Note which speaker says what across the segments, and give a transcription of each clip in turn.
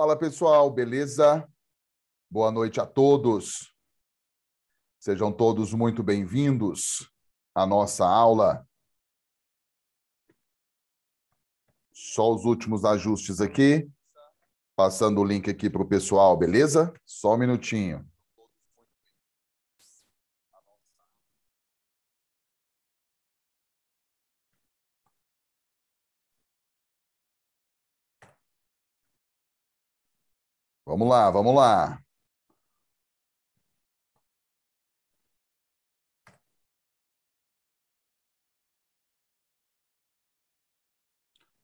Speaker 1: Fala pessoal, beleza? Boa noite a todos. Sejam todos muito bem-vindos à nossa aula. Só os últimos ajustes aqui. Passando o link aqui para o pessoal, beleza? Só um minutinho.
Speaker 2: Vamos lá, vamos lá.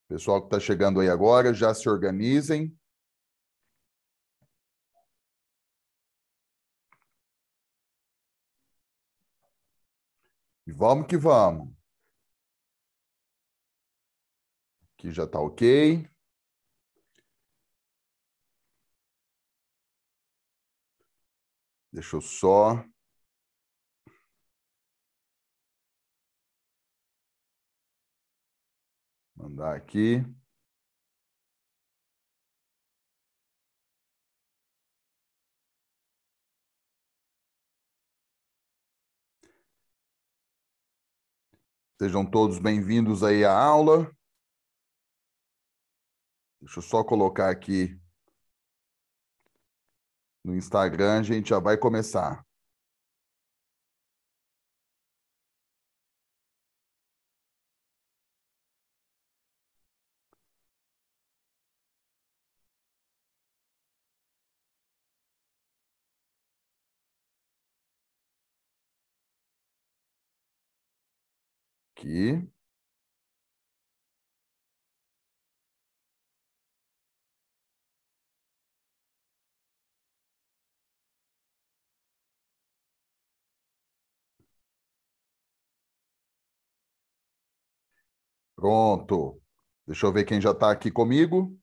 Speaker 2: Pessoal que está chegando aí agora, já se organizem. E vamos que vamos. Aqui já está ok. Deixa eu só. Mandar aqui. Sejam todos
Speaker 1: bem-vindos aí à aula. Deixa eu só colocar aqui no Instagram, a gente já vai começar. Aqui. Pronto. Deixa eu ver quem já está aqui comigo.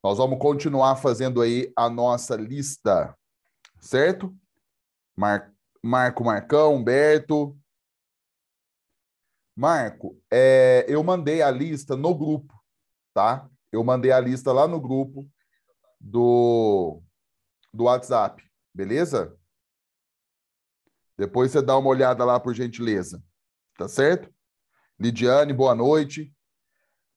Speaker 1: Nós vamos continuar fazendo aí a nossa lista, certo? Mar... Marco Marcão, Humberto. Marco, é... eu mandei a lista no grupo, tá? Eu mandei a lista lá no grupo do, do WhatsApp, beleza? Depois você dá uma olhada lá, por gentileza, tá certo? Lidiane, boa noite.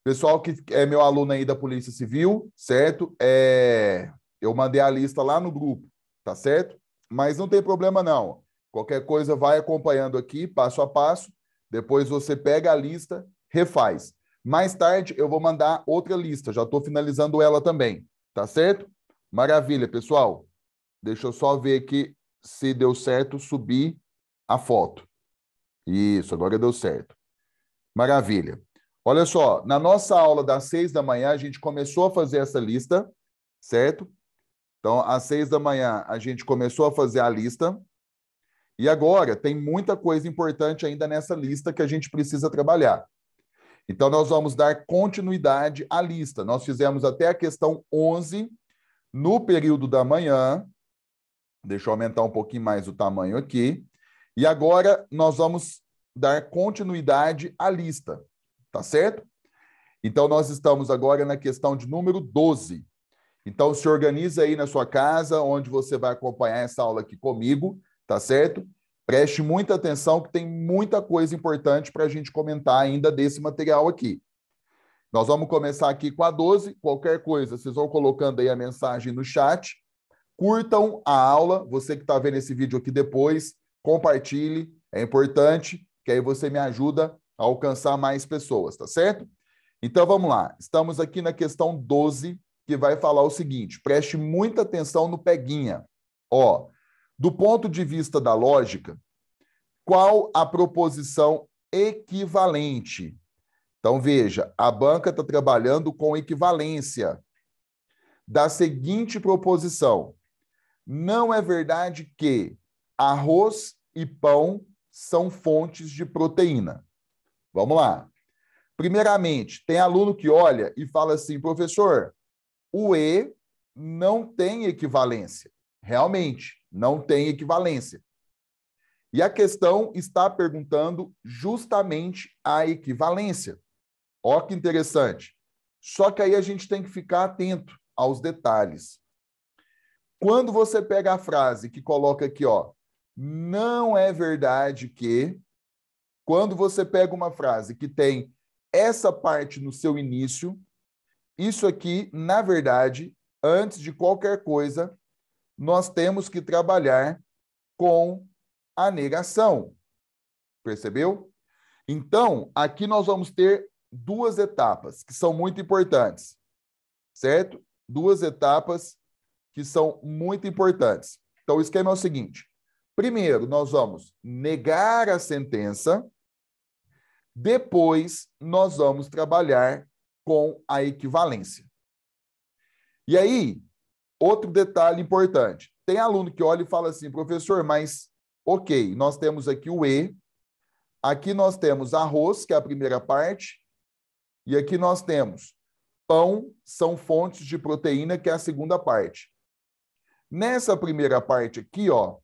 Speaker 1: Pessoal que é meu aluno aí da Polícia Civil, certo? É, eu mandei a lista lá no grupo, tá certo? Mas não tem problema não. Qualquer coisa vai acompanhando aqui, passo a passo. Depois você pega a lista, refaz. Mais tarde eu vou mandar outra lista, já estou finalizando ela também, tá certo? Maravilha, pessoal. Deixa eu só ver aqui se deu certo subir a foto. Isso, agora deu certo. Maravilha. Olha só, na nossa aula das seis da manhã, a gente começou a fazer essa lista, certo? Então, às seis da manhã, a gente começou a fazer a lista. E agora, tem muita coisa importante ainda nessa lista que a gente precisa trabalhar. Então, nós vamos dar continuidade à lista. Nós fizemos até a questão 11 no período da manhã. Deixa eu aumentar um pouquinho mais o tamanho aqui. E agora, nós vamos dar continuidade à lista, tá certo? Então, nós estamos agora na questão de número 12. Então, se organiza aí na sua casa, onde você vai acompanhar essa aula aqui comigo, tá certo? Preste muita atenção, que tem muita coisa importante para a gente comentar ainda desse material aqui. Nós vamos começar aqui com a 12. Qualquer coisa, vocês vão colocando aí a mensagem no chat. Curtam a aula, você que está vendo esse vídeo aqui depois, compartilhe, é importante que aí você me ajuda a alcançar mais pessoas, tá certo? Então vamos lá. Estamos aqui na questão 12, que vai falar o seguinte: preste muita atenção no peguinha. Ó, do ponto de vista da lógica, qual a proposição equivalente? Então veja, a banca está trabalhando com equivalência da seguinte proposição: não é verdade que arroz e pão são fontes de proteína. Vamos lá. Primeiramente, tem aluno que olha e fala assim, professor, o E não tem equivalência. Realmente, não tem equivalência. E a questão está perguntando justamente a equivalência. Ó que interessante. Só que aí a gente tem que ficar atento aos detalhes. Quando você pega a frase que coloca aqui, ó, não é verdade que, quando você pega uma frase que tem essa parte no seu início, isso aqui, na verdade, antes de qualquer coisa, nós temos que trabalhar com a negação. Percebeu? Então, aqui nós vamos ter duas etapas que são muito importantes, certo? Duas etapas que são muito importantes. Então, o esquema é o seguinte: Primeiro, nós vamos negar a sentença, depois, nós vamos trabalhar com a equivalência. E aí, outro detalhe importante: tem aluno que olha e fala assim, professor, mas ok, nós temos aqui o E, aqui nós temos arroz, que é a primeira parte, e aqui nós temos pão, são fontes de proteína, que é a segunda parte. Nessa primeira parte aqui, ó,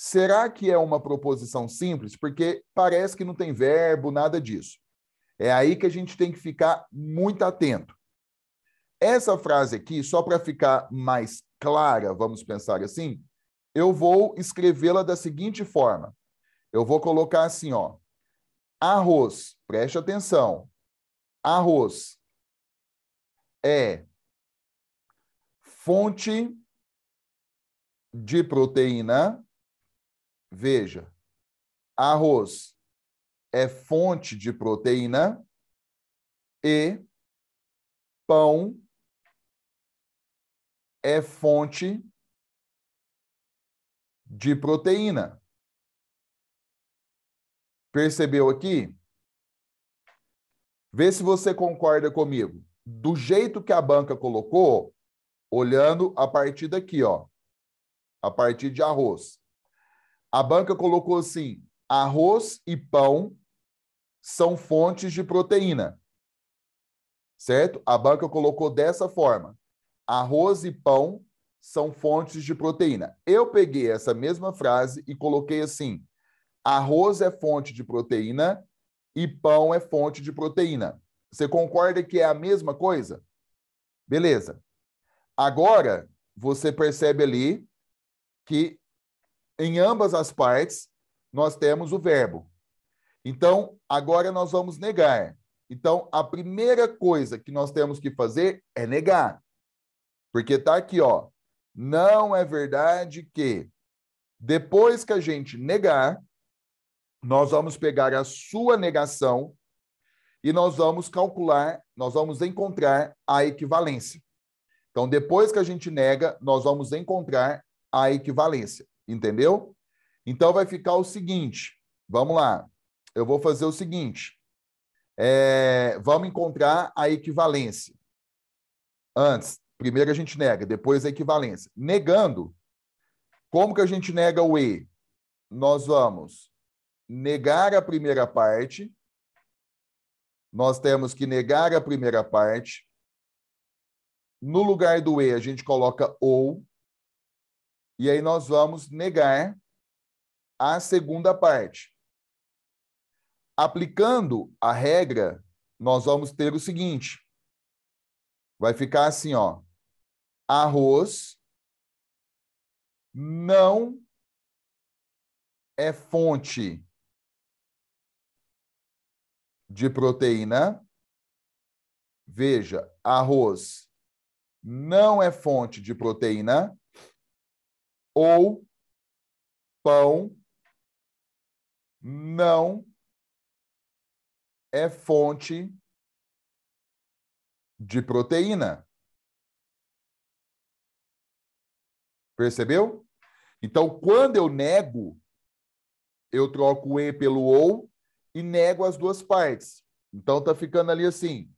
Speaker 1: Será que é uma proposição simples? Porque parece que não tem verbo, nada disso. É aí que a gente tem que ficar muito atento. Essa frase aqui, só para ficar mais clara, vamos pensar assim, eu vou escrevê-la da seguinte forma. Eu vou colocar assim, ó. Arroz, preste atenção. Arroz
Speaker 2: é fonte de
Speaker 1: proteína Veja, arroz é fonte de proteína e pão
Speaker 2: é fonte
Speaker 1: de proteína. Percebeu aqui? Vê se você concorda comigo. Do jeito que a banca colocou, olhando a partir daqui, ó, a partir de arroz. A banca colocou assim: arroz e pão são fontes de proteína. Certo? A banca colocou dessa forma: arroz e pão são fontes de proteína. Eu peguei essa mesma frase e coloquei assim: arroz é fonte de proteína e pão é fonte de proteína. Você concorda que é a mesma coisa? Beleza. Agora, você percebe ali que em ambas as partes, nós temos o verbo. Então, agora nós vamos negar. Então, a primeira coisa que nós temos que fazer é negar. Porque está aqui, ó. Não é verdade que. Depois que a gente negar, nós vamos pegar a sua negação e nós vamos calcular, nós vamos encontrar a equivalência. Então, depois que a gente nega, nós vamos encontrar a equivalência. Entendeu? Então vai ficar o seguinte: vamos lá. Eu vou fazer o seguinte. É, vamos encontrar a equivalência. Antes, primeiro a gente nega, depois a equivalência. Negando, como que a gente nega o E? Nós vamos negar a primeira parte. Nós temos que negar a primeira parte. No lugar do E, a gente coloca ou. E aí nós vamos negar a segunda parte. Aplicando a regra, nós vamos ter o seguinte. Vai ficar assim, ó. Arroz não
Speaker 2: é fonte
Speaker 1: de proteína. Veja, arroz não é fonte de proteína, ou
Speaker 2: pão não é fonte de proteína. Percebeu?
Speaker 1: Então, quando eu nego, eu troco o e pelo ou e nego as duas partes. Então, tá ficando ali assim: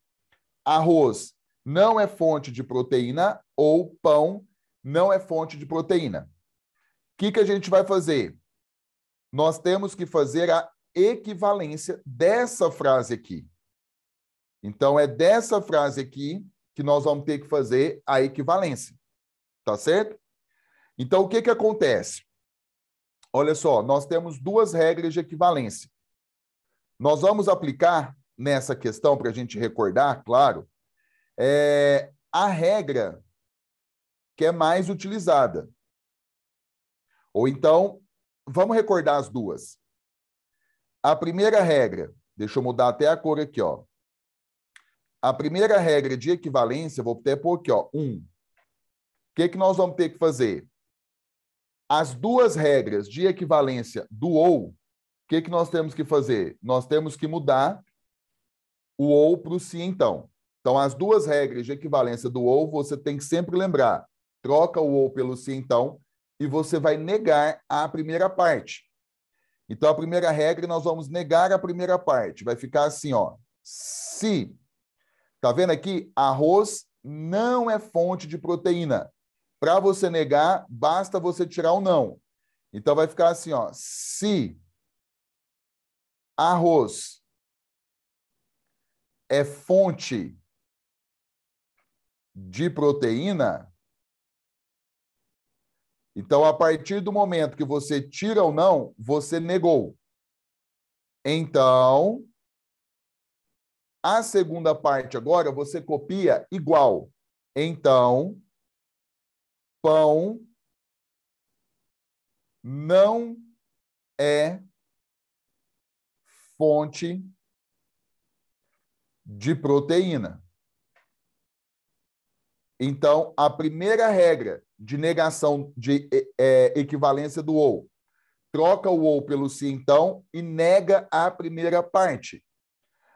Speaker 1: arroz não é fonte de proteína ou pão não é fonte de proteína que, que a gente vai fazer? Nós temos que fazer a equivalência dessa frase aqui. Então, é dessa frase aqui que nós vamos ter que fazer a equivalência. Tá certo? Então, o que, que acontece? Olha só, nós temos duas regras de equivalência. Nós vamos aplicar nessa questão, para a gente recordar, claro, é a regra que é mais utilizada. Ou então, vamos recordar as duas. A primeira regra, deixa eu mudar até a cor aqui, ó. A primeira regra de equivalência, vou até pôr aqui, ó, 1. Um. O que, que nós vamos ter que fazer? As duas regras de equivalência do ou, o que, que nós temos que fazer? Nós temos que mudar o ou para o se então. Então, as duas regras de equivalência do ou, você tem que sempre lembrar. Troca o ou pelo se então, e você vai negar a primeira parte. Então, a primeira regra, nós vamos negar a primeira parte. Vai ficar assim, ó. Se. Tá vendo aqui? Arroz não é fonte de proteína. Para você negar, basta você tirar o não. Então, vai ficar assim, ó. Se arroz
Speaker 2: é fonte
Speaker 1: de proteína, então, a partir do momento que você tira ou não, você negou. Então, a segunda parte agora você copia igual.
Speaker 2: Então, pão
Speaker 1: não é fonte de proteína. Então, a primeira regra de negação de é, equivalência do ou. Troca o ou pelo se então e nega a primeira parte.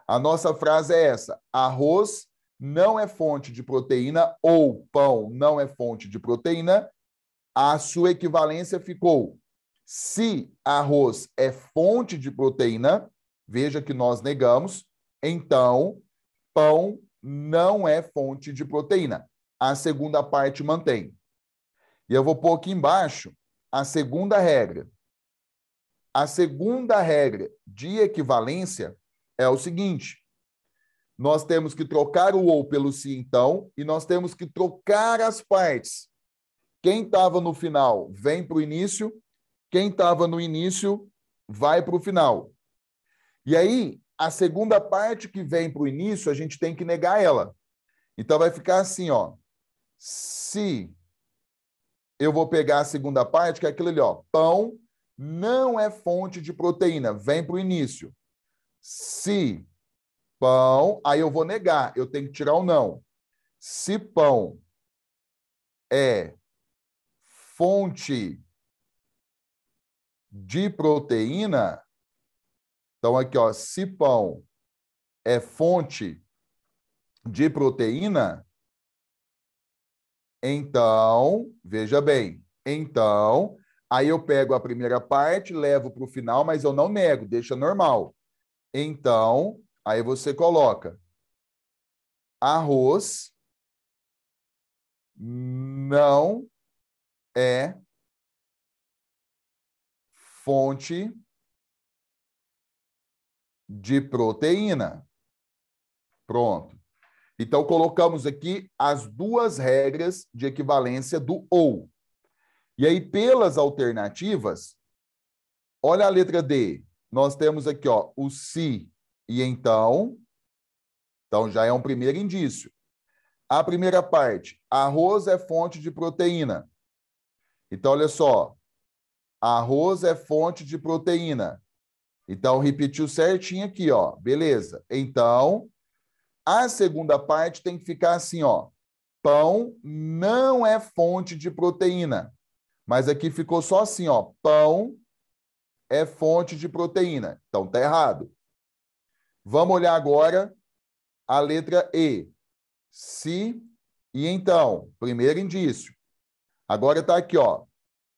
Speaker 1: A nossa frase é essa: arroz não é fonte de proteína ou pão não é fonte de proteína. A sua equivalência ficou: se arroz é fonte de proteína, veja que nós negamos, então pão não é fonte de proteína. A segunda parte mantém. E eu vou pôr aqui embaixo a segunda regra. A segunda regra de equivalência é o seguinte: nós temos que trocar o ou pelo se então e nós temos que trocar as partes. Quem estava no final vem para o início, quem estava no início vai para o final. E aí, a segunda parte que vem para o início, a gente tem que negar ela. Então vai ficar assim, ó. Se eu vou pegar a segunda parte, que é aquilo ali, ó. Pão não é fonte de proteína. Vem para o início. Se pão, aí eu vou negar, eu tenho que tirar o não. Se pão é fonte de proteína, então aqui, ó, se pão é fonte de proteína, então, veja bem, então, aí eu pego a primeira parte, levo para o final, mas eu não nego, deixa normal. Então, aí você coloca arroz
Speaker 2: não é fonte de
Speaker 1: proteína. Pronto. Então, colocamos aqui as duas regras de equivalência do ou. E aí, pelas alternativas, olha a letra D. Nós temos aqui ó, o se e então. Então, já é um primeiro indício. A primeira parte, arroz é fonte de proteína. Então, olha só. Arroz é fonte de proteína. Então, repetiu certinho aqui, ó. Beleza. Então, a segunda parte tem que ficar assim, ó. Pão não é fonte de proteína. Mas aqui ficou só assim, ó. Pão é fonte de proteína. Então tá errado. Vamos olhar agora a letra E. Se e então, primeiro indício. Agora tá aqui, ó.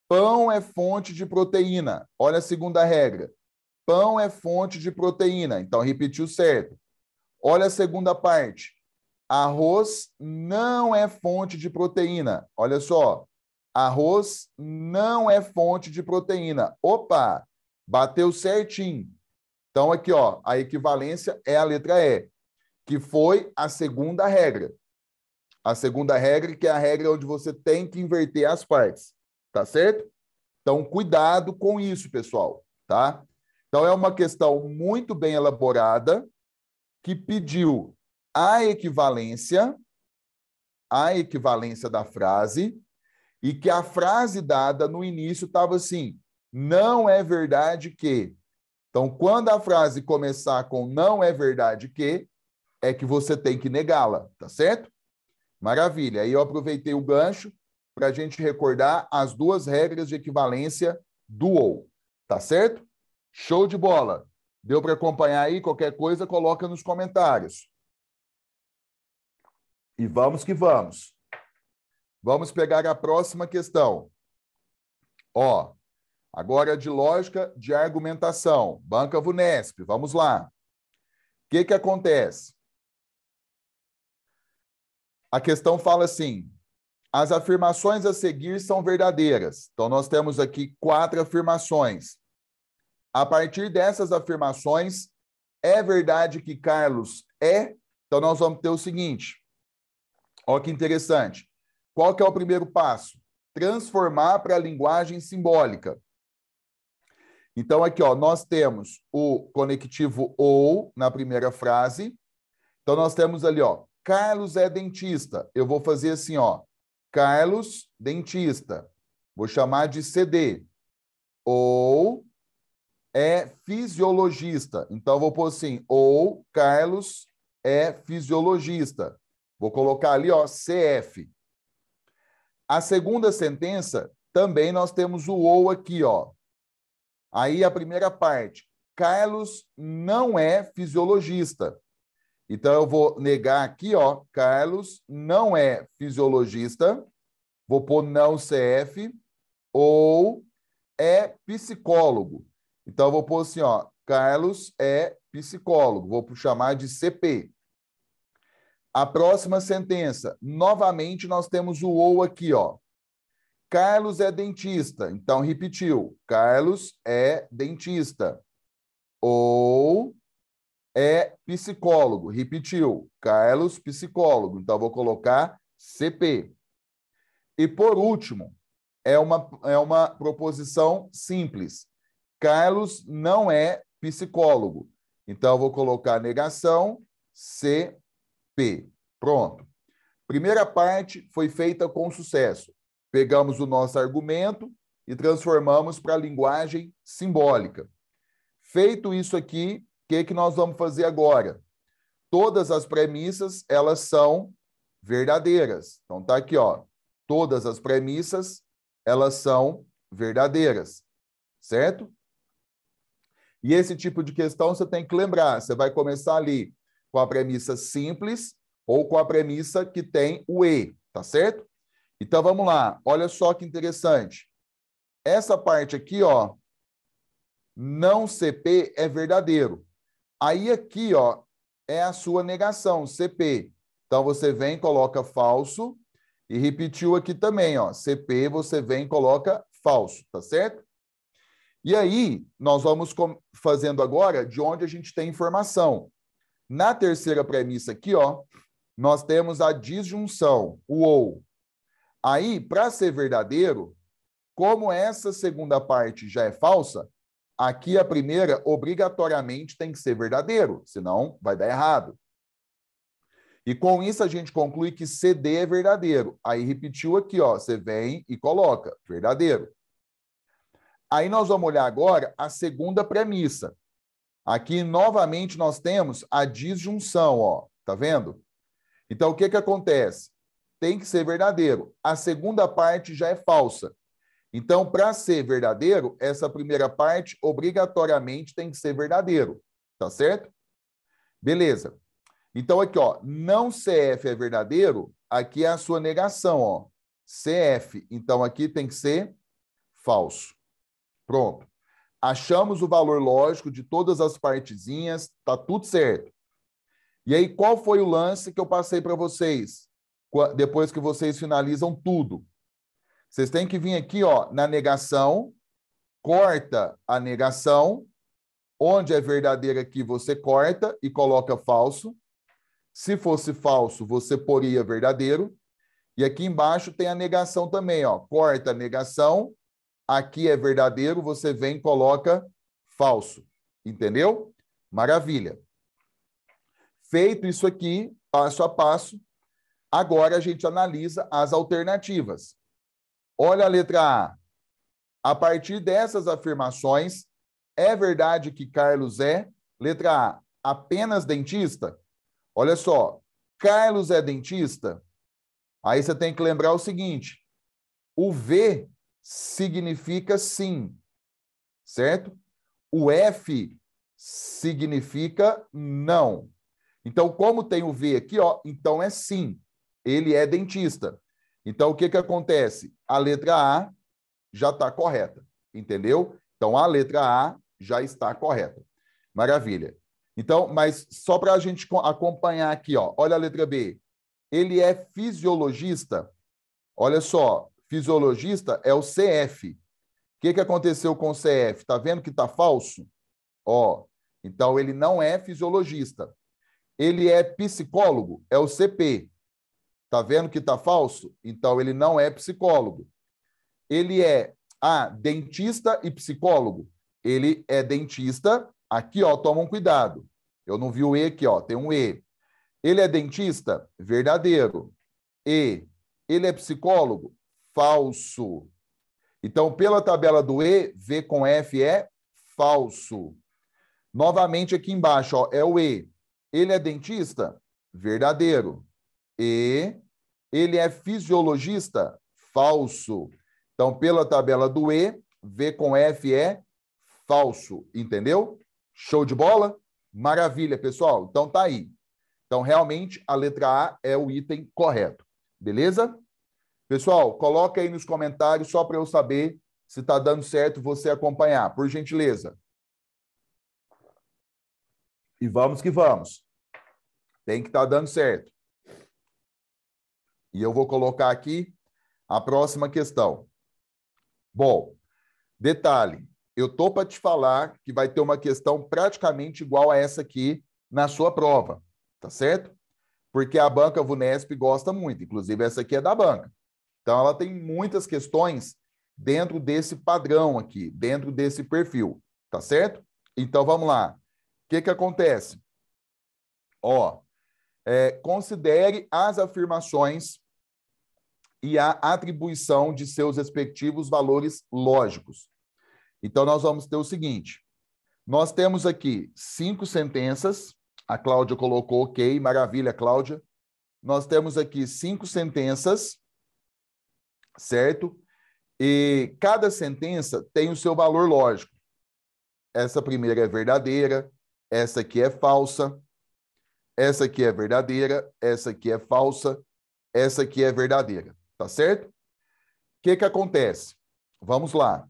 Speaker 1: Pão é fonte de proteína. Olha a segunda regra. Pão é fonte de proteína. Então repetiu certo. Olha a segunda parte. Arroz não é fonte de proteína. Olha só. Arroz não é fonte de proteína. Opa, bateu certinho. Então aqui, ó, a equivalência é a letra E, que foi a segunda regra. A segunda regra que é a regra onde você tem que inverter as partes, tá certo? Então cuidado com isso, pessoal, tá? Então é uma questão muito bem elaborada, que pediu a equivalência, a equivalência da frase, e que a frase dada no início estava assim: não é verdade que. Então, quando a frase começar com não é verdade que, é que você tem que negá-la, tá certo? Maravilha. Aí eu aproveitei o gancho para a gente recordar as duas regras de equivalência do ou, tá certo? Show de bola! Deu para acompanhar aí? Qualquer coisa, coloca nos comentários. E vamos que vamos. Vamos pegar a próxima questão. Ó, agora de lógica de argumentação. Banca Vunesp, vamos lá. O que, que acontece? A questão fala assim: as afirmações a seguir são verdadeiras. Então, nós temos aqui quatro afirmações. A partir dessas afirmações, é verdade que Carlos é? Então nós vamos ter o seguinte. Olha que interessante. Qual que é o primeiro passo? Transformar para a linguagem simbólica. Então aqui, ó, nós temos o conectivo ou na primeira frase. Então nós temos ali, ó, Carlos é dentista. Eu vou fazer assim, ó, Carlos dentista. Vou chamar de CD. Ou é fisiologista. Então, vou pôr assim, ou Carlos é fisiologista. Vou colocar ali, ó, CF. A segunda sentença, também nós temos o ou aqui, ó. Aí a primeira parte, Carlos não é fisiologista. Então eu vou negar aqui, ó, Carlos não é fisiologista. Vou pôr não CF ou é psicólogo. Então, eu vou pôr assim, ó, Carlos é psicólogo, vou chamar de CP. A próxima sentença, novamente nós temos o ou aqui, ó. Carlos é dentista, então repetiu. Carlos é dentista. Ou é psicólogo, repetiu. Carlos psicólogo, então vou colocar CP. E por último, é uma, é uma proposição simples. Carlos não é psicólogo. Então, vou colocar negação CP. Pronto. Primeira parte foi feita com sucesso. Pegamos o nosso argumento e transformamos para a linguagem simbólica. Feito isso aqui, o que, que nós vamos fazer agora? Todas as premissas, elas são verdadeiras. Então, tá aqui, ó. Todas as premissas, elas são verdadeiras, certo? E esse tipo de questão você tem que lembrar. Você vai começar ali com a premissa simples ou com a premissa que tem o E, tá certo? Então vamos lá. Olha só que interessante. Essa parte aqui, ó, não CP é verdadeiro. Aí aqui, ó, é a sua negação, CP. Então você vem, coloca falso e repetiu aqui também, ó, CP, você vem, coloca falso, tá certo? E aí, nós vamos fazendo agora de onde a gente tem informação. Na terceira premissa aqui, ó, nós temos a disjunção, o ou. Aí, para ser verdadeiro, como essa segunda parte já é falsa, aqui a primeira obrigatoriamente tem que ser verdadeiro, senão vai dar errado. E com isso a gente conclui que CD é verdadeiro. Aí repetiu aqui, ó, você vem e coloca verdadeiro. Aí nós vamos olhar agora a segunda premissa. Aqui, novamente, nós temos a disjunção, ó. Tá vendo? Então, o que, que acontece? Tem que ser verdadeiro. A segunda parte já é falsa. Então, para ser verdadeiro, essa primeira parte obrigatoriamente tem que ser verdadeiro. Tá certo? Beleza. Então, aqui, ó, não CF é verdadeiro, aqui é a sua negação, ó. CF. Então, aqui tem que ser falso. Pronto. Achamos o valor lógico de todas as partezinhas, tá tudo certo. E aí, qual foi o lance que eu passei para vocês? Depois que vocês finalizam tudo. Vocês têm que vir aqui, ó, na negação, corta a negação. Onde é verdadeira aqui, você corta e coloca falso. Se fosse falso, você poria verdadeiro. E aqui embaixo tem a negação também, ó. Corta a negação aqui é verdadeiro, você vem e coloca falso. Entendeu? Maravilha. Feito isso aqui, passo a passo, agora a gente analisa as alternativas. Olha a letra A. A partir dessas afirmações, é verdade que Carlos é, letra A, apenas dentista? Olha só, Carlos é dentista? Aí você tem que lembrar o seguinte: o V significa sim, certo? O F significa não. Então, como tem o V aqui, ó, então é sim. Ele é dentista. Então, o que, que acontece? A letra A já está correta, entendeu? Então, a letra A já está correta. Maravilha. Então, mas só para a gente acompanhar aqui, ó, olha a letra B. Ele é fisiologista. Olha só, fisiologista é o CF. O que, que aconteceu com o CF? Está vendo que está falso? Ó, então ele não é fisiologista. Ele é psicólogo, é o CP. Está vendo que está falso? Então ele não é psicólogo. Ele é a ah, dentista e psicólogo. Ele é dentista. Aqui, ó, tomam cuidado. Eu não vi o E aqui, ó, tem um E. Ele é dentista? Verdadeiro. E. Ele é psicólogo? falso. Então, pela tabela do E, V com F é falso. Novamente aqui embaixo, ó, é o E. Ele é dentista? Verdadeiro. E ele é fisiologista? Falso. Então, pela tabela do E, V com F é falso, entendeu? Show de bola? Maravilha, pessoal. Então tá aí. Então, realmente, a letra A é o item correto. Beleza? Pessoal, coloca aí nos comentários só para eu saber se está dando certo você acompanhar, por gentileza. E vamos que vamos. Tem que estar tá dando certo. E eu vou colocar aqui a próxima questão. Bom, detalhe, eu tô para te falar que vai ter uma questão praticamente igual a essa aqui na sua prova, tá certo? Porque a banca Vunesp gosta muito, inclusive essa aqui é da banca. Então, ela tem muitas questões dentro desse padrão aqui, dentro desse perfil, tá certo? Então, vamos lá. O que, que acontece? Ó, é, considere as afirmações e a atribuição de seus respectivos valores lógicos. Então, nós vamos ter o seguinte: nós temos aqui cinco sentenças. A Cláudia colocou ok, maravilha, Cláudia. Nós temos aqui cinco sentenças certo? E cada sentença tem o seu valor lógico. Essa primeira é verdadeira, essa aqui é falsa, essa aqui é verdadeira, essa aqui é falsa, essa aqui é verdadeira, tá certo? O que que acontece? Vamos lá.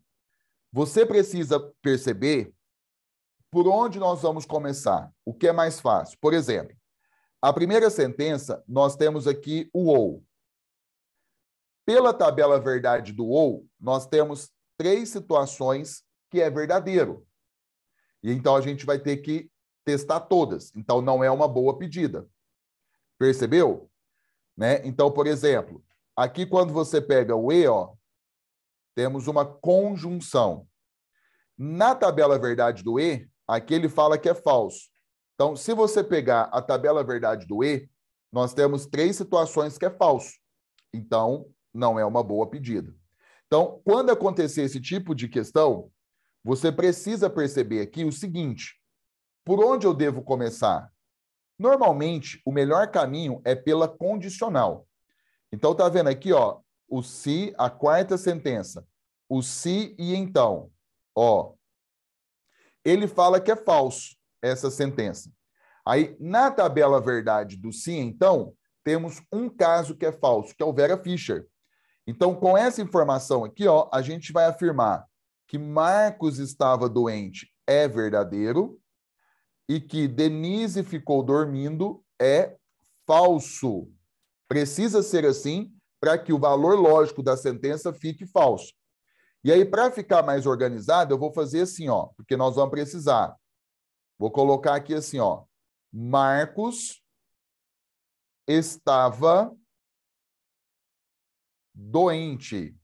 Speaker 1: Você precisa perceber por onde nós vamos começar, o que é mais fácil. Por exemplo, a primeira sentença, nós temos aqui o ou. Pela tabela verdade do OU, nós temos três situações que é verdadeiro. E então a gente vai ter que testar todas. Então não é uma boa pedida. Percebeu? Né? Então, por exemplo, aqui quando você pega o E, ó, temos uma conjunção. Na tabela verdade do E, aqui ele fala que é falso. Então, se você pegar a tabela verdade do E, nós temos três situações que é falso. Então, não é uma boa pedida. Então, quando acontecer esse tipo de questão, você precisa perceber aqui o seguinte: por onde eu devo começar? Normalmente, o melhor caminho é pela condicional. Então, tá vendo aqui, ó, o se, a quarta sentença. O se e então. Ó. Ele fala que é falso essa sentença. Aí, na tabela verdade do se então, temos um caso que é falso, que é o Vera Fischer. Então, com essa informação aqui, ó, a gente vai afirmar que Marcos estava doente é verdadeiro e que Denise ficou dormindo é falso. Precisa ser assim para que o valor lógico da sentença fique falso. E aí, para ficar mais organizado, eu vou fazer assim, ó, porque nós vamos precisar. Vou colocar aqui assim, ó. Marcos estava doente.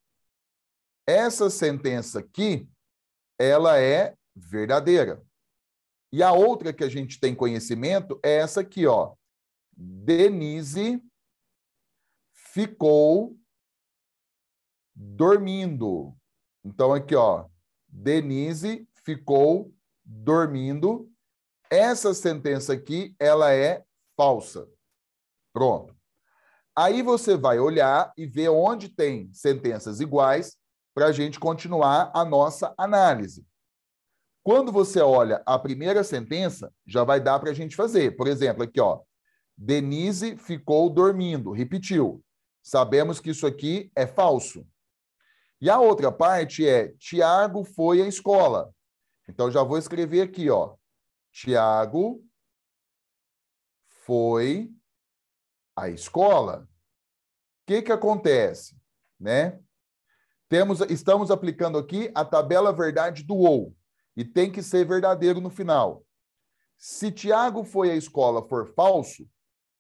Speaker 1: Essa sentença aqui, ela é verdadeira. E a outra que a gente tem conhecimento é essa aqui, ó. Denise ficou dormindo. Então aqui, ó, Denise ficou dormindo. Essa sentença aqui, ela é falsa. Pronto. Aí você vai olhar e ver onde tem sentenças iguais para a gente continuar a nossa análise. Quando você olha a primeira sentença, já vai dar para a gente fazer. Por exemplo, aqui, ó. Denise ficou dormindo, repetiu. Sabemos que isso aqui é falso. E a outra parte é Tiago foi à escola. Então já vou escrever aqui, ó. Tiago foi a escola, o que, que acontece? Né? Temos, estamos aplicando aqui a tabela verdade do ou, e tem que ser verdadeiro no final. Se Tiago foi à escola for falso,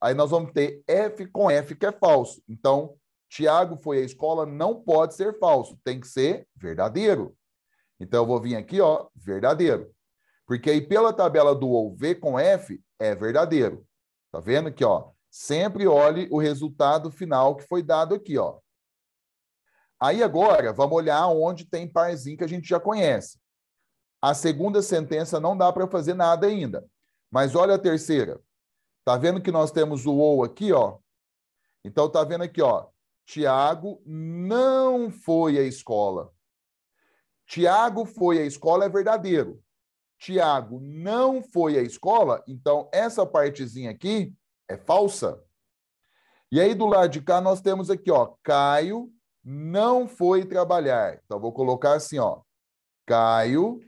Speaker 1: aí nós vamos ter F com F que é falso. Então, Tiago foi à escola não pode ser falso, tem que ser verdadeiro. Então, eu vou vir aqui, ó, verdadeiro. Porque aí, pela tabela do ou, V com F é verdadeiro. Tá vendo aqui, ó? Sempre olhe o resultado final que foi dado aqui, ó. Aí agora, vamos olhar onde tem parzinho que a gente já conhece. A segunda sentença não dá para fazer nada ainda. Mas olha a terceira. Tá vendo que nós temos o ou aqui, ó? Então tá vendo aqui, ó. Tiago não foi à escola. Tiago foi à escola é verdadeiro. Tiago não foi à escola, então essa partezinha aqui é falsa. E aí do lado de cá nós temos aqui, ó, Caio não foi trabalhar. Então vou colocar assim, ó, Caio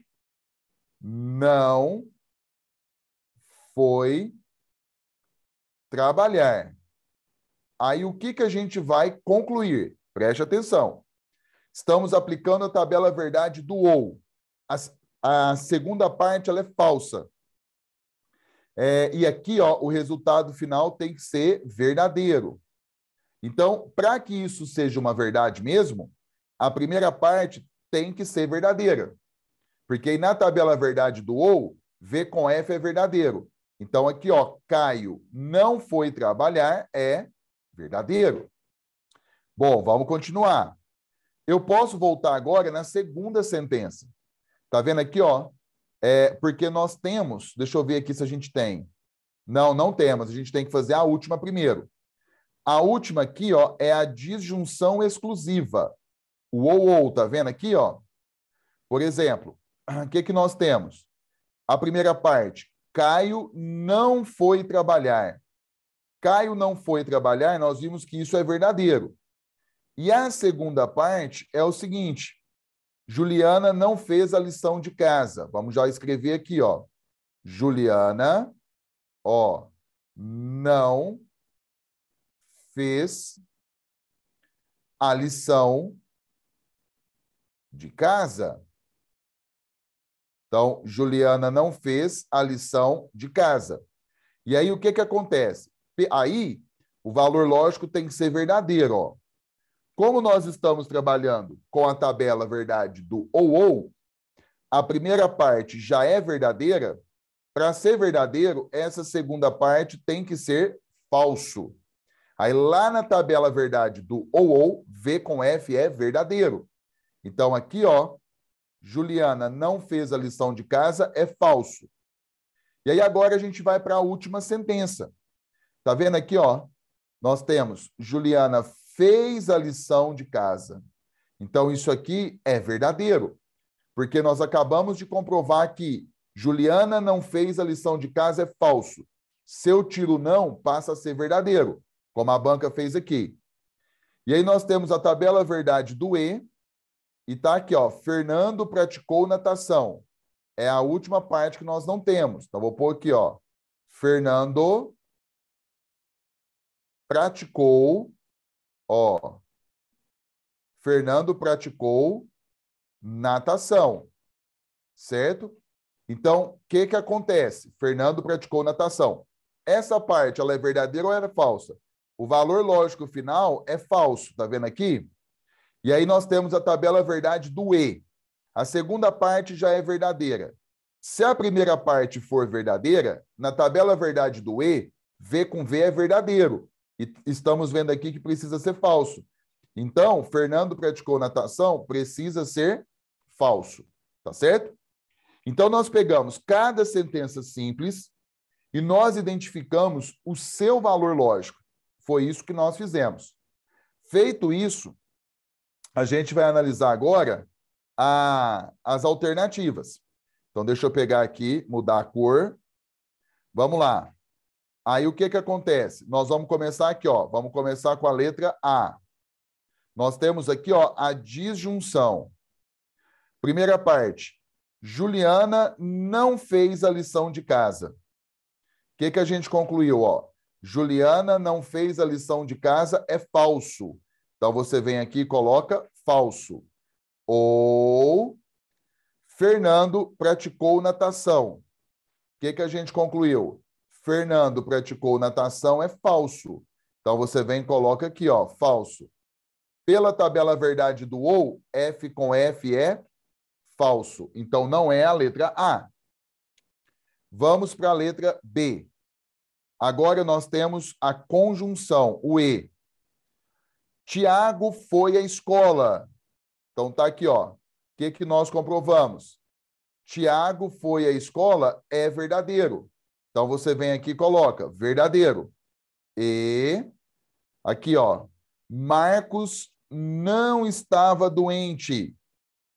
Speaker 1: não foi trabalhar. Aí o que que a gente vai concluir? Preste atenção. Estamos aplicando a tabela verdade do ou. A, a segunda parte ela é falsa. É, e aqui, ó, o resultado final tem que ser verdadeiro. Então, para que isso seja uma verdade mesmo, a primeira parte tem que ser verdadeira. Porque aí na tabela verdade do OU, V com F é verdadeiro. Então, aqui, ó, Caio não foi trabalhar é verdadeiro. Bom, vamos continuar. Eu posso voltar agora na segunda sentença. Tá vendo aqui, ó? É, porque nós temos, deixa eu ver aqui se a gente tem. Não, não temos, a gente tem que fazer a última primeiro. A última aqui, ó, é a disjunção exclusiva. O ou ou, tá vendo aqui, ó? Por exemplo, o que que nós temos? A primeira parte, Caio não foi trabalhar. Caio não foi trabalhar, nós vimos que isso é verdadeiro. E a segunda parte é o seguinte: Juliana não fez a lição de casa. Vamos já escrever aqui, ó. Juliana, ó, não fez a lição de casa. Então, Juliana não fez a lição de casa. E aí o que que acontece? Aí o valor lógico tem que ser verdadeiro, ó. Como nós estamos trabalhando com a tabela verdade do ou ou, a primeira parte já é verdadeira. Para ser verdadeiro, essa segunda parte tem que ser falso. Aí lá na tabela verdade do ou ou, V com F é verdadeiro. Então aqui, ó, Juliana não fez a lição de casa, é falso. E aí agora a gente vai para a última sentença. Tá vendo aqui, ó? Nós temos Juliana fez a lição de casa. Então, isso aqui é verdadeiro, porque nós acabamos de comprovar que Juliana não fez a lição de casa é falso. Seu tiro não, passa a ser verdadeiro, como a banca fez aqui. E aí nós temos a tabela verdade do E, e tá aqui, ó, Fernando praticou natação. É a última parte que nós não temos. Então, vou pôr aqui, ó, Fernando praticou Ó, Fernando praticou natação, certo? Então, o que, que acontece? Fernando praticou natação. Essa parte, ela é verdadeira ou é falsa? O valor lógico final é falso, tá vendo aqui? E aí nós temos a tabela verdade do E. A segunda parte já é verdadeira. Se a primeira parte for verdadeira, na tabela verdade do E, V com V é verdadeiro. E estamos vendo aqui que precisa ser falso. Então, Fernando praticou natação, precisa ser falso, tá certo? Então, nós pegamos cada sentença simples e nós identificamos o seu valor lógico. Foi isso que nós fizemos. Feito isso, a gente vai analisar agora a, as alternativas. Então, deixa eu pegar aqui, mudar a cor. Vamos lá. Aí o que, que acontece? Nós vamos começar aqui, ó. Vamos começar com a letra A. Nós temos aqui, ó, a disjunção. Primeira parte. Juliana não fez a lição de casa. O que, que a gente concluiu, ó? Juliana não fez a lição de casa é falso. Então você vem aqui e coloca falso. Ou Fernando praticou natação. O que, que a gente concluiu? Fernando praticou natação é falso. Então você vem e coloca aqui, ó, falso. Pela tabela verdade do OU, F com F é falso. Então não é a letra A. Vamos para a letra B. Agora nós temos a conjunção, o E. Tiago foi à escola. Então tá aqui, ó. O que, que nós comprovamos? Tiago foi à escola é verdadeiro. Então você vem aqui e coloca verdadeiro. E aqui, ó, Marcos não estava doente. O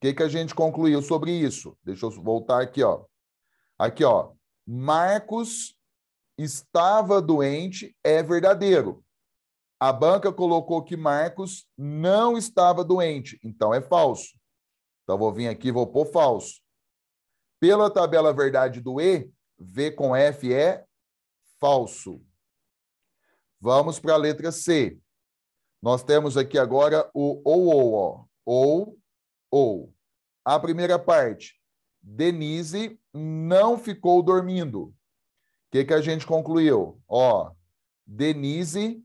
Speaker 1: que, que a gente concluiu sobre isso? Deixa eu voltar aqui, ó. Aqui, ó. Marcos estava doente é verdadeiro. A banca colocou que Marcos não estava doente, então é falso. Então vou vir aqui, vou pôr falso. Pela tabela verdade do E, V com F é falso. Vamos para a letra C. Nós temos aqui agora o ou, ou, ó. ou, ou. A primeira parte, Denise não ficou dormindo. O que, que a gente concluiu? Ó, Denise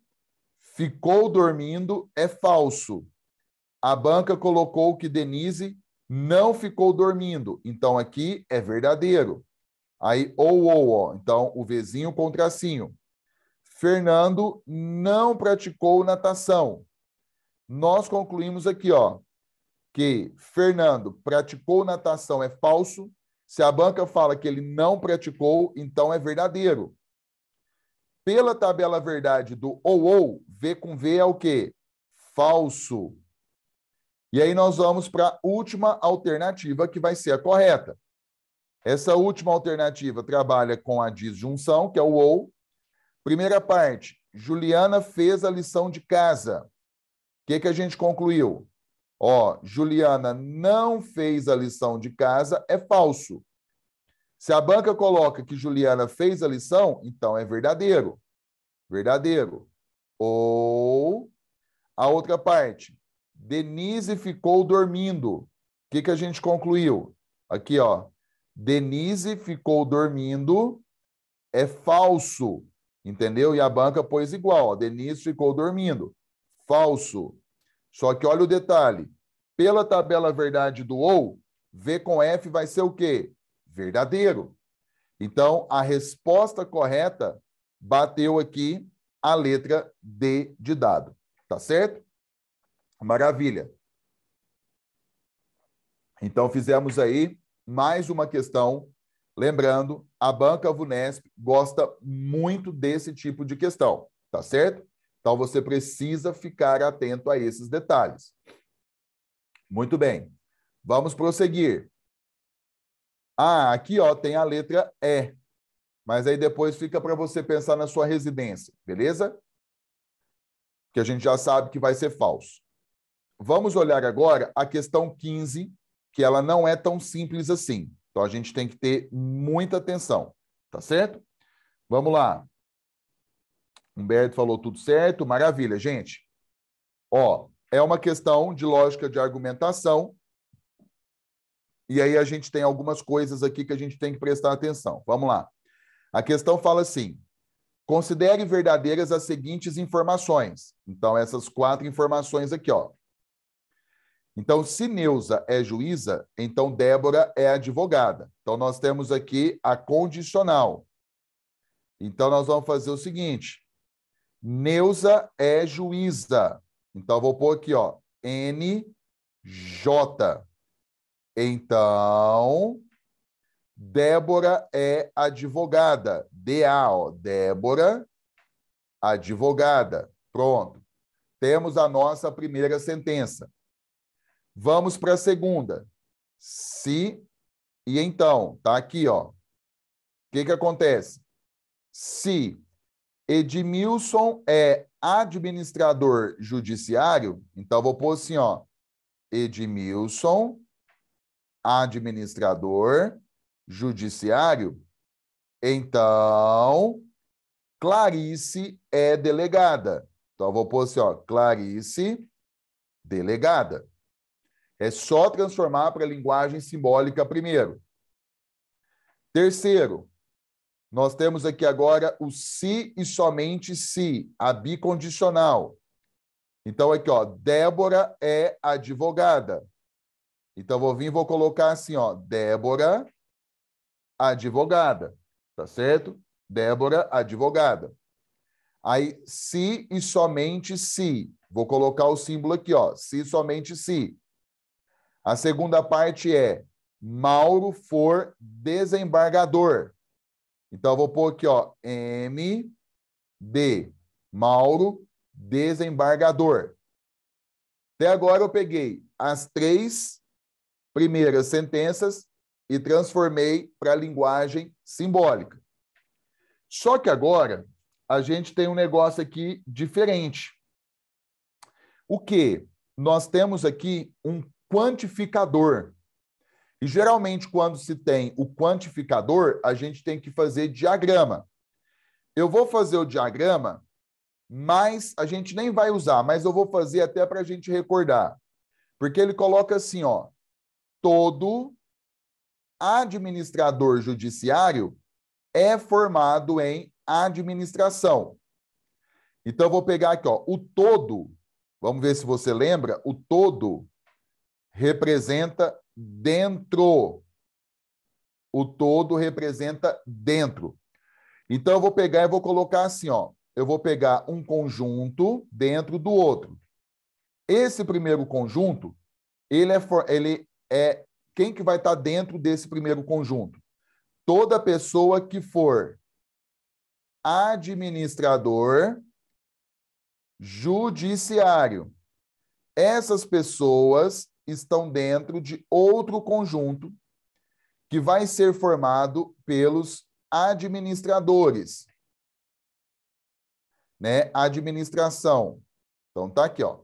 Speaker 1: ficou dormindo é falso. A banca colocou que Denise não ficou dormindo. Então aqui é verdadeiro. Aí, ou, ou, Então, o Vzinho com o tracinho. Fernando não praticou natação. Nós concluímos aqui, ó, que Fernando praticou natação é falso. Se a banca fala que ele não praticou, então é verdadeiro. Pela tabela verdade do ou, ou, V com V é o quê? Falso. E aí nós vamos para a última alternativa, que vai ser a correta. Essa última alternativa trabalha com a disjunção, que é o ou. Primeira parte, Juliana fez a lição de casa. O que, que a gente concluiu? Ó, Juliana não fez a lição de casa, é falso. Se a banca coloca que Juliana fez a lição, então é verdadeiro. Verdadeiro. Ou a outra parte, Denise ficou dormindo. O que, que a gente concluiu? Aqui, ó. Denise ficou dormindo é falso, entendeu? E a banca pôs igual, ó, Denise ficou dormindo, falso. Só que olha o detalhe, pela tabela verdade do ou, V com F vai ser o quê? Verdadeiro. Então, a resposta correta bateu aqui a letra D de dado, tá certo? Maravilha. Então, fizemos aí mais uma questão. Lembrando, a banca Vunesp gosta muito desse tipo de questão, tá certo? Então você precisa ficar atento a esses detalhes. Muito bem. Vamos prosseguir. Ah, aqui ó, tem a letra E. Mas aí depois fica para você pensar na sua residência, beleza? Que a gente já sabe que vai ser falso. Vamos olhar agora a questão 15 que ela não é tão simples assim. Então a gente tem que ter muita atenção, tá certo? Vamos lá. Humberto falou tudo certo, maravilha, gente. Ó, é uma questão de lógica de argumentação. E aí a gente tem algumas coisas aqui que a gente tem que prestar atenção. Vamos lá. A questão fala assim: considere verdadeiras as seguintes informações. Então essas quatro informações aqui, ó. Então, se Neuza é juíza, então Débora é advogada. Então, nós temos aqui a condicional. Então, nós vamos fazer o seguinte: Neuza é juíza. Então, vou pôr aqui, ó, NJ. Então, Débora é advogada. DA, ó, Débora, advogada. Pronto. Temos a nossa primeira sentença. Vamos para a segunda. Se e então, tá aqui, ó. O que que acontece? Se Edmilson é administrador judiciário, então vou pôr assim, ó. Edmilson, administrador judiciário, então Clarice é delegada. Então vou pôr assim, ó, Clarice delegada. É só transformar para a linguagem simbólica primeiro. Terceiro, nós temos aqui agora o se e somente se, a bicondicional. Então, aqui, ó, Débora é advogada. Então, vou vir e vou colocar assim, ó, Débora, advogada, tá certo? Débora, advogada. Aí, se e somente se, vou colocar o símbolo aqui, ó, se somente se. A segunda parte é Mauro for desembargador. Então, eu vou pôr aqui, ó, M D Mauro desembargador. Até agora eu peguei as três primeiras sentenças e transformei para a linguagem simbólica. Só que agora a gente tem um negócio aqui diferente. O que? Nós temos aqui um quantificador. E geralmente, quando se tem o quantificador, a gente tem que fazer diagrama. Eu vou fazer o diagrama, mas a gente nem vai usar, mas eu vou fazer até para a gente recordar. Porque ele coloca assim, ó, todo administrador judiciário é formado em administração. Então, eu vou pegar aqui, ó, o todo. Vamos ver se você lembra. O todo representa dentro. O todo representa dentro. Então, eu vou pegar e vou colocar assim, ó. Eu vou pegar um conjunto dentro do outro. Esse primeiro conjunto, ele é, for, ele é quem que vai estar dentro desse primeiro conjunto? Toda pessoa que for administrador judiciário. Essas pessoas estão dentro de outro conjunto que vai ser formado pelos administradores. Né? Administração. Então tá aqui, ó.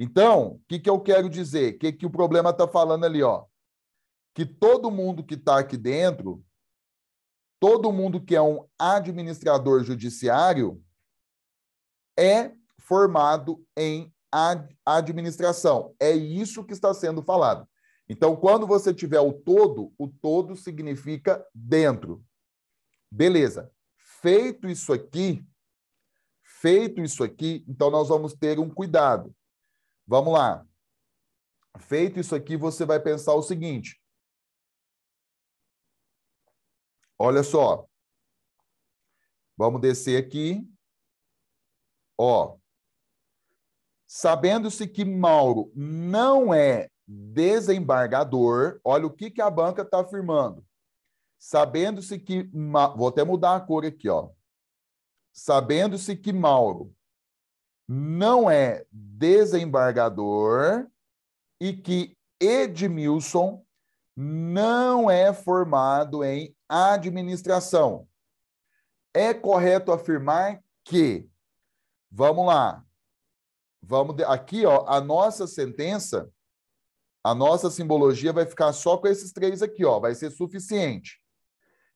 Speaker 1: Então, o que, que eu quero dizer? O que, que o problema está falando ali, ó? Que todo mundo que está aqui dentro, todo mundo que é um administrador judiciário, é formado em a administração. É isso que está sendo falado. Então, quando você tiver o todo, o todo significa dentro. Beleza. Feito isso aqui, feito isso aqui, então nós vamos ter um cuidado. Vamos lá. Feito isso aqui, você vai pensar o seguinte. Olha só. Vamos descer aqui. Ó, Sabendo-se que Mauro não é desembargador, olha o que, que a banca está afirmando. Sabendo-se que. Vou até mudar a cor aqui, ó. Sabendo-se que Mauro não é desembargador e que Edmilson não é formado em administração. É correto afirmar que, vamos lá, Vamos de... aqui, ó, a nossa sentença, a nossa simbologia vai ficar só com esses três aqui, ó, vai ser suficiente.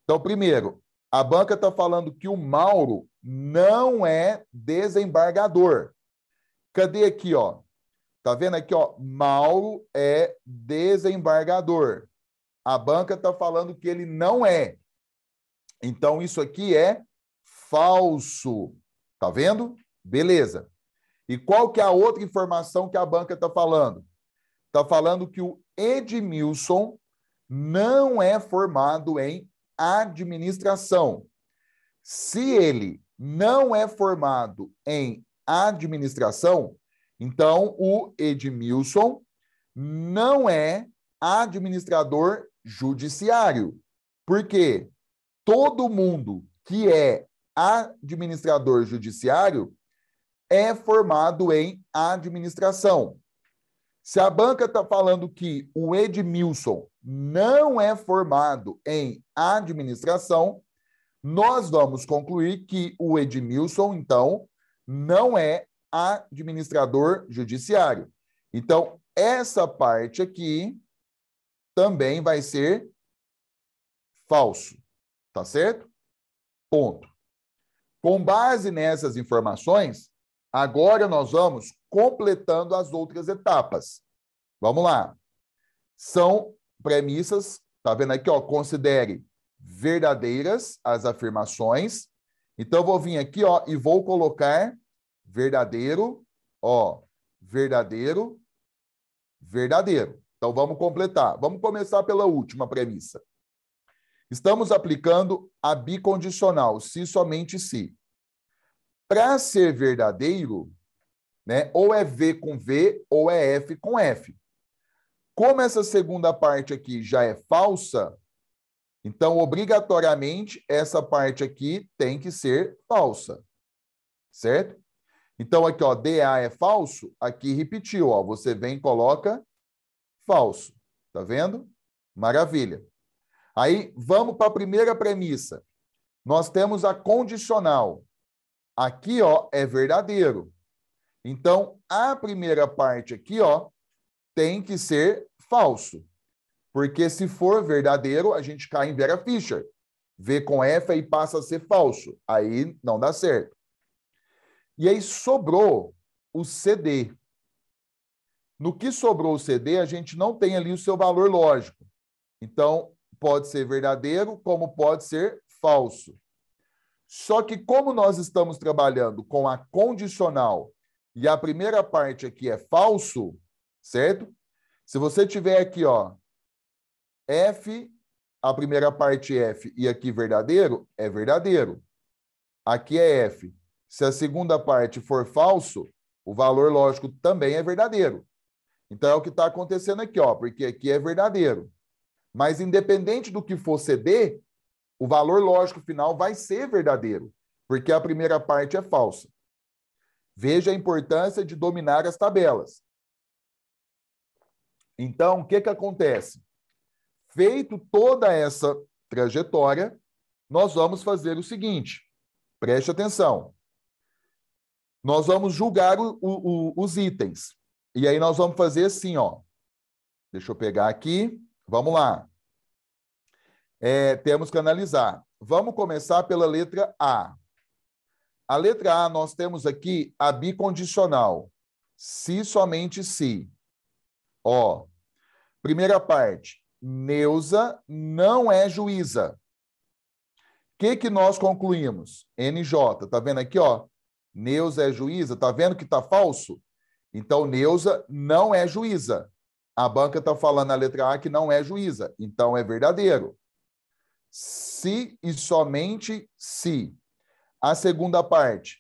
Speaker 1: Então, primeiro, a banca está falando que o Mauro não é desembargador. Cadê aqui, ó? Tá vendo aqui, ó? Mauro é desembargador. A banca está falando que ele não é. Então, isso aqui é falso. Tá vendo? Beleza. E qual que é a outra informação que a banca está falando? Está falando que o Edmilson não é formado em administração. Se ele não é formado em administração, então o Edmilson não é administrador judiciário. Porque todo mundo que é administrador judiciário é formado em administração. Se a banca está falando que o Edmilson não é formado em administração, nós vamos concluir que o Edmilson, então, não é administrador judiciário. Então, essa parte aqui também vai ser falso, tá certo? Ponto. Com base nessas informações, Agora nós vamos completando as outras etapas. Vamos lá. São premissas, tá vendo aqui, ó, considere verdadeiras as afirmações. Então eu vou vir aqui, ó, e vou colocar verdadeiro, ó, verdadeiro, verdadeiro. Então vamos completar. Vamos começar pela última premissa. Estamos aplicando a bicondicional, se somente se. Para ser verdadeiro, né, ou é V com V ou é F com F. Como essa segunda parte aqui já é falsa, então obrigatoriamente essa parte aqui tem que ser falsa. Certo? Então aqui, ó, DA é falso, aqui repetiu, ó, você vem e coloca falso. Tá vendo? Maravilha. Aí vamos para a primeira premissa. Nós temos a condicional. Aqui, ó, é verdadeiro. Então, a primeira parte aqui, ó, tem que ser falso. Porque se for verdadeiro, a gente cai em Vera Fischer. V com F e passa a ser falso. Aí não dá certo. E aí sobrou o CD. No que sobrou o CD, a gente não tem ali o seu valor lógico. Então, pode ser verdadeiro, como pode ser falso. Só que, como nós estamos trabalhando com a condicional e a primeira parte aqui é falso, certo? Se você tiver aqui, ó, F, a primeira parte é F e aqui verdadeiro, é verdadeiro. Aqui é F. Se a segunda parte for falso, o valor lógico também é verdadeiro. Então é o que está acontecendo aqui, ó, porque aqui é verdadeiro. Mas independente do que for CD, o valor lógico final vai ser verdadeiro, porque a primeira parte é falsa. Veja a importância de dominar as tabelas. Então, o que, que acontece? Feito toda essa trajetória, nós vamos fazer o seguinte: preste atenção. Nós vamos julgar o, o, os itens. E aí nós vamos fazer assim, ó. Deixa eu pegar aqui. Vamos lá é, temos que analisar. Vamos começar pela letra A. A letra A, nós temos aqui a bicondicional. Se somente se. Ó. Primeira parte. Neuza não é juíza. O que, que nós concluímos? NJ. Tá vendo aqui, ó? Neuza é juíza. Tá vendo que tá falso? Então, Neuza não é juíza. A banca está falando na letra A que não é juíza. Então, é verdadeiro se e somente se. A segunda parte,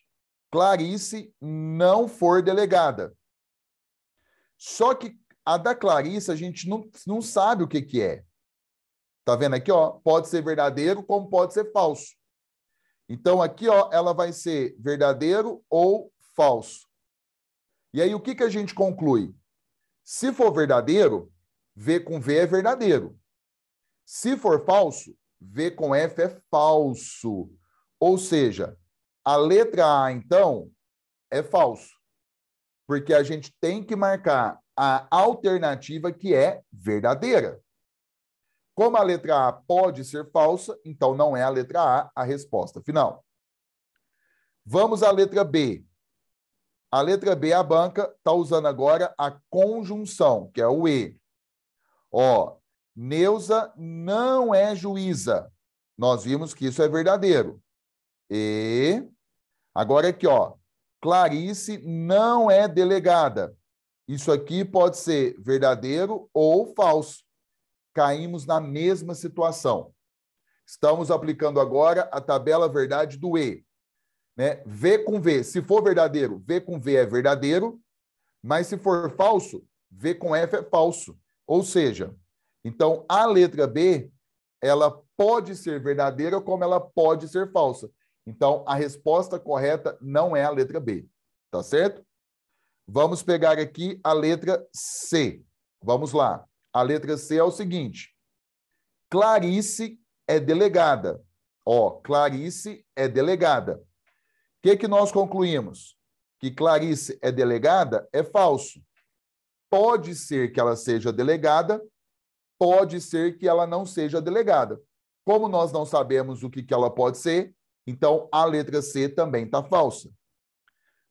Speaker 1: Clarice não for delegada. Só que a da Clarice a gente não, não sabe o que, que é. Tá vendo aqui, ó? Pode ser verdadeiro como pode ser falso. Então aqui, ó, ela vai ser verdadeiro ou falso. E aí o que que a gente conclui? Se for verdadeiro, V com V é verdadeiro. Se for falso, V com F é falso. Ou seja, a letra A, então, é falso. Porque a gente tem que marcar a alternativa que é verdadeira. Como a letra A pode ser falsa, então não é a letra A a resposta final. Vamos à letra B. A letra B, a banca, está usando agora a conjunção, que é o E. Ó, Neuza não é juíza. Nós vimos que isso é verdadeiro. E agora aqui, ó, Clarice não é delegada. Isso aqui pode ser verdadeiro ou falso. Caímos na mesma situação. Estamos aplicando agora a tabela verdade do E. Né? V com V. Se for verdadeiro, V com V é verdadeiro. Mas se for falso, V com F é falso. Ou seja, então, a letra B, ela pode ser verdadeira como ela pode ser falsa. Então, a resposta correta não é a letra B, tá certo? Vamos pegar aqui a letra C. Vamos lá. A letra C é o seguinte: Clarice é delegada. Ó, Clarice é delegada. O que, que nós concluímos? Que Clarice é delegada é falso. Pode ser que ela seja delegada, pode ser que ela não seja delegada. Como nós não sabemos o que, que ela pode ser, então a letra C também está falsa.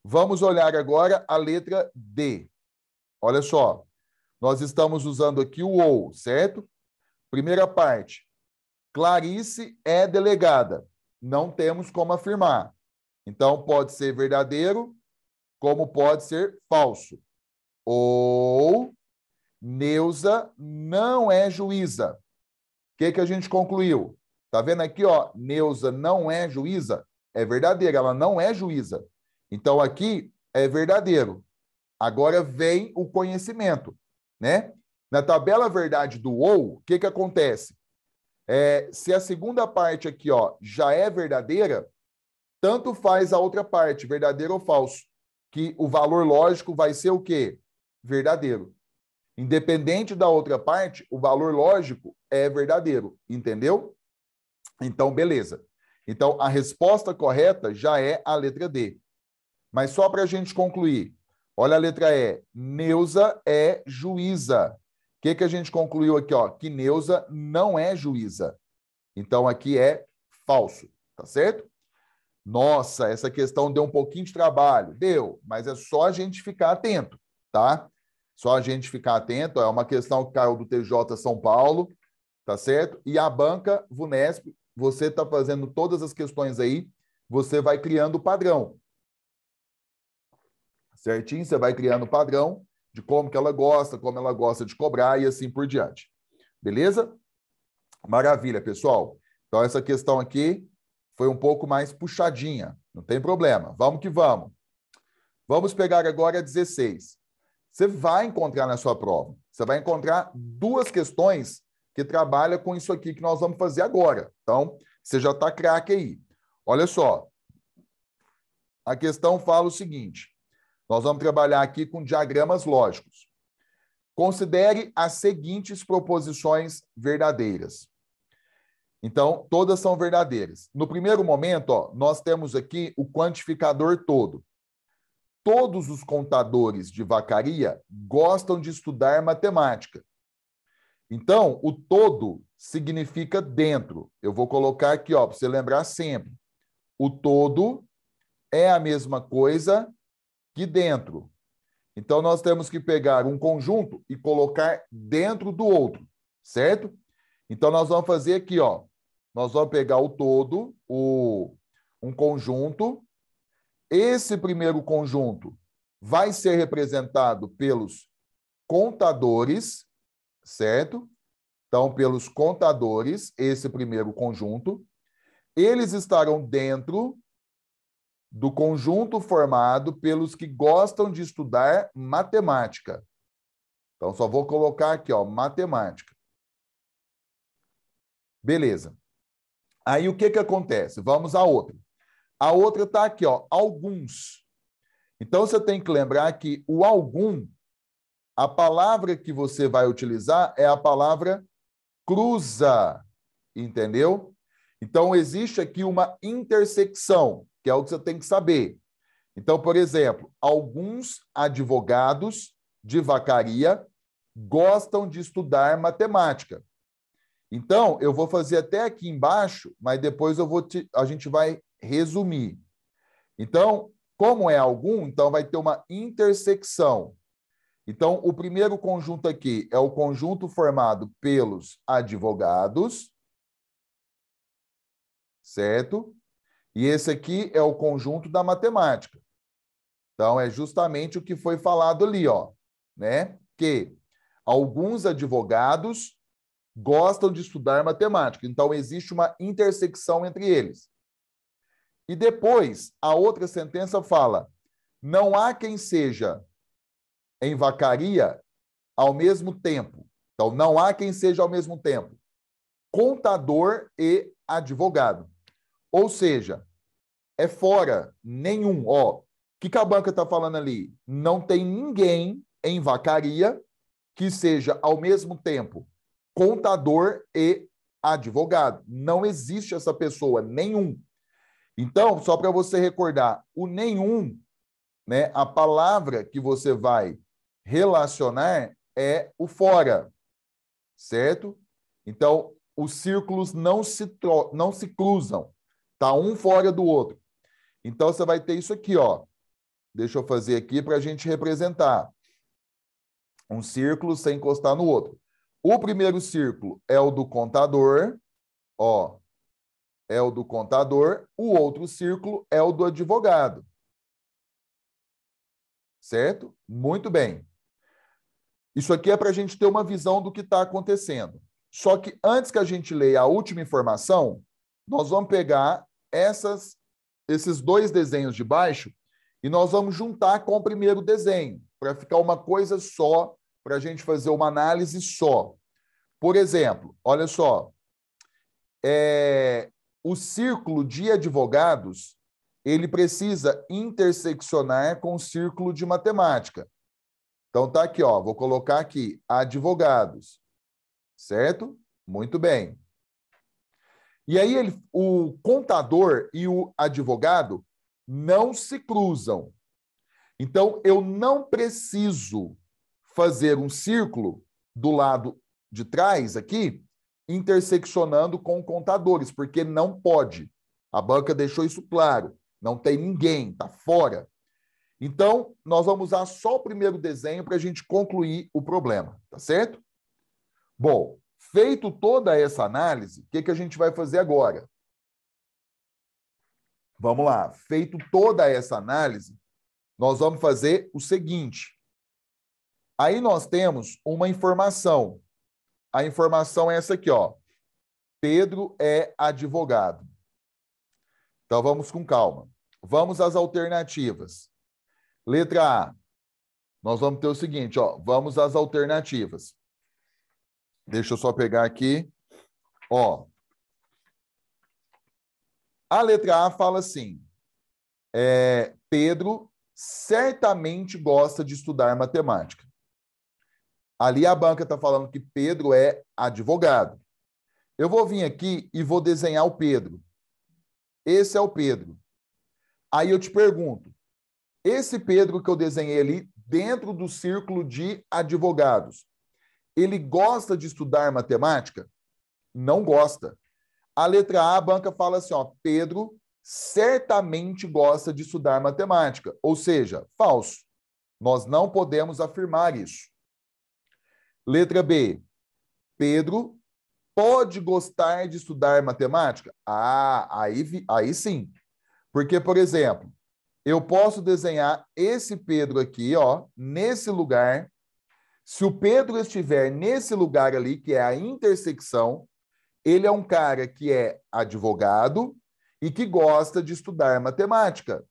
Speaker 1: Vamos olhar agora a letra D. Olha só, nós estamos usando aqui o ou, certo? Primeira parte, Clarice é delegada. Não temos como afirmar. Então, pode ser verdadeiro, como pode ser falso. Ou Neuza não é juíza. O que, que a gente concluiu? Tá vendo aqui, ó? Neuza não é juíza. É verdadeira, ela não é juíza. Então aqui é verdadeiro. Agora vem o conhecimento, né? Na tabela verdade do ou, o que, que acontece? É, se a segunda parte aqui ó, já é verdadeira, tanto faz a outra parte, verdadeiro ou falso, que o valor lógico vai ser o quê? Verdadeiro. Independente da outra parte, o valor lógico é verdadeiro, entendeu? Então, beleza. Então, a resposta correta já é a letra D. Mas só para a gente concluir, olha a letra E. Neuza é juíza. O que, que a gente concluiu aqui? Ó? Que Neuza não é juíza. Então, aqui é falso, tá certo? Nossa, essa questão deu um pouquinho de trabalho. Deu, mas é só a gente ficar atento, tá? Só a gente ficar atento, é uma questão que caiu do TJ São Paulo, tá certo? E a banca Vunesp, você está fazendo todas as questões aí, você vai criando o padrão. Certinho? Você vai criando o padrão de como que ela gosta, como ela gosta de cobrar e assim por diante. Beleza? Maravilha, pessoal. Então, essa questão aqui foi um pouco mais puxadinha. Não tem problema. Vamos que vamos. Vamos pegar agora a 16. Você vai encontrar na sua prova. Você vai encontrar duas questões que trabalham com isso aqui que nós vamos fazer agora. Então, você já está craque aí. Olha só. A questão fala o seguinte: nós vamos trabalhar aqui com diagramas lógicos. Considere as seguintes proposições verdadeiras. Então, todas são verdadeiras. No primeiro momento, ó, nós temos aqui o quantificador todo todos os contadores de vacaria gostam de estudar matemática. Então, o todo significa dentro. Eu vou colocar aqui, ó, para você lembrar sempre. O todo é a mesma coisa que dentro. Então, nós temos que pegar um conjunto e colocar dentro do outro, certo? Então, nós vamos fazer aqui, ó. Nós vamos pegar o todo, o, um conjunto, esse primeiro conjunto vai ser representado pelos contadores, certo? Então, pelos contadores, esse primeiro conjunto. Eles estarão dentro do conjunto formado pelos que gostam de estudar matemática. Então, só vou colocar aqui, ó, matemática. Beleza. Aí, o que, que acontece? Vamos a outro. A outra está aqui, ó, alguns. Então você tem que lembrar que o algum, a palavra que você vai utilizar é a palavra cruza, entendeu? Então existe aqui uma intersecção, que é o que você tem que saber. Então, por exemplo, alguns advogados de vacaria gostam de estudar matemática. Então, eu vou fazer até aqui embaixo, mas depois eu vou te, a gente vai resumir. Então, como é algum, então vai ter uma intersecção. Então, o primeiro conjunto aqui é o conjunto formado pelos advogados, certo? E esse aqui é o conjunto da matemática. Então, é justamente o que foi falado ali, ó, né? Que alguns advogados gostam de estudar matemática. Então, existe uma intersecção entre eles. E depois, a outra sentença fala: não há quem seja em vacaria ao mesmo tempo. Então, não há quem seja ao mesmo tempo contador e advogado. Ou seja, é fora nenhum. Ó, o que, que a banca está falando ali? Não tem ninguém em vacaria que seja ao mesmo tempo contador e advogado. Não existe essa pessoa, nenhum. Então, só para você recordar, o nenhum, né, a palavra que você vai relacionar é o fora, certo? Então, os círculos não se, não se cruzam, tá um fora do outro. Então, você vai ter isso aqui, ó. Deixa eu fazer aqui para a gente representar. Um círculo sem encostar no outro. O primeiro círculo é o do contador, ó, é o do contador, o outro círculo é o do advogado. Certo? Muito bem. Isso aqui é para a gente ter uma visão do que está acontecendo. Só que antes que a gente leia a última informação, nós vamos pegar essas, esses dois desenhos de baixo e nós vamos juntar com o primeiro desenho, para ficar uma coisa só para a gente fazer uma análise só. Por exemplo, olha só, é, o círculo de advogados ele precisa interseccionar com o círculo de matemática. Então tá aqui, ó, vou colocar aqui advogados, certo? Muito bem. E aí ele, o contador e o advogado não se cruzam. Então eu não preciso fazer um círculo do lado de trás aqui, interseccionando com contadores, porque não pode. A banca deixou isso claro. Não tem ninguém, tá fora. Então, nós vamos usar só o primeiro desenho para a gente concluir o problema, tá certo? Bom, feito toda essa análise, o que, que a gente vai fazer agora? Vamos lá. Feito toda essa análise, nós vamos fazer o seguinte: Aí nós temos uma informação. A informação é essa aqui, ó. Pedro é advogado. Então vamos com calma. Vamos às alternativas. Letra A. Nós vamos ter o seguinte, ó, vamos às alternativas. Deixa eu só pegar aqui. Ó. A letra A fala assim: é, Pedro certamente gosta de estudar matemática. Ali a banca está falando que Pedro é advogado. Eu vou vir aqui e vou desenhar o Pedro. Esse é o Pedro. Aí eu te pergunto: esse Pedro que eu desenhei ali dentro do círculo de advogados, ele gosta de estudar matemática? Não gosta. A letra A, a banca fala assim: ó, Pedro certamente gosta de estudar matemática. Ou seja, falso. Nós não podemos afirmar isso. Letra B. Pedro pode gostar de estudar matemática? Ah, aí, aí sim. Porque, por exemplo, eu posso desenhar esse Pedro aqui, ó, nesse lugar. Se o Pedro estiver nesse lugar ali, que é a intersecção, ele é um cara que é advogado e que gosta de estudar matemática.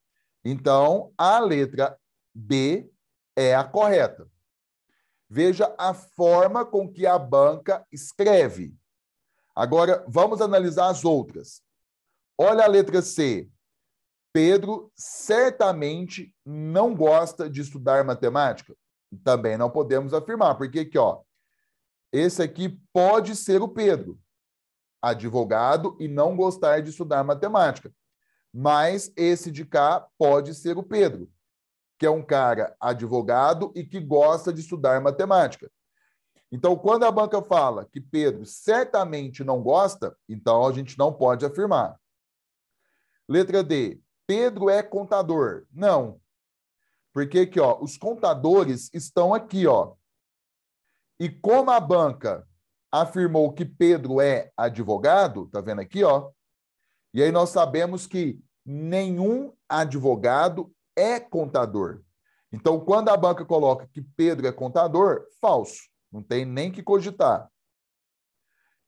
Speaker 1: Então, a letra B é a correta. Veja a forma com que a banca escreve. Agora, vamos analisar as outras. Olha a letra C. Pedro certamente não gosta de estudar matemática. Também não podemos afirmar, porque aqui, ó, esse aqui pode ser o Pedro, advogado e não gostar de estudar matemática. Mas esse de cá pode ser o Pedro, que é um cara advogado e que gosta de estudar matemática. Então, quando a banca fala que Pedro certamente não gosta, então a gente não pode afirmar. Letra D. Pedro é contador. Não. Porque aqui, ó, os contadores estão aqui, ó. E como a banca afirmou que Pedro é advogado, tá vendo aqui, ó? E aí nós sabemos que nenhum advogado é contador. Então, quando a banca coloca que Pedro é contador, falso. Não tem nem que cogitar.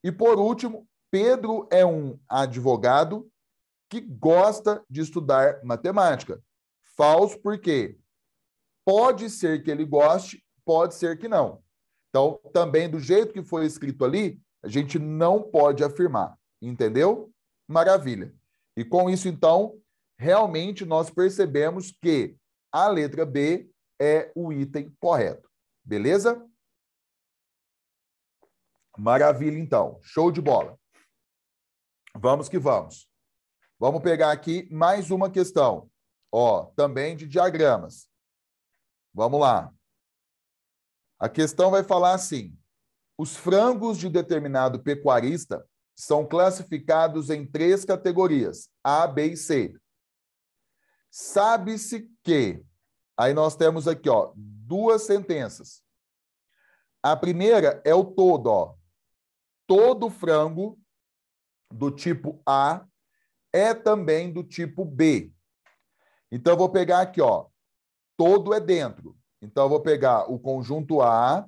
Speaker 1: E por último, Pedro é um advogado que gosta de estudar matemática. Falso porque pode ser que ele goste, pode ser que não. Então, também do jeito que foi escrito ali, a gente não pode afirmar, entendeu? Maravilha. E com isso, então, realmente nós percebemos que a letra B é o item correto. Beleza? Maravilha, então. Show de bola. Vamos que vamos. Vamos pegar aqui mais uma questão. Ó, também de diagramas. Vamos lá. A questão vai falar assim: os frangos de determinado pecuarista são classificados em três categorias: A, B e C. Sabe-se que. Aí nós temos aqui, ó, duas sentenças. A primeira é o todo, ó. Todo frango do tipo A é também do tipo B. Então eu vou pegar aqui, ó, todo é dentro. Então eu vou pegar o conjunto A.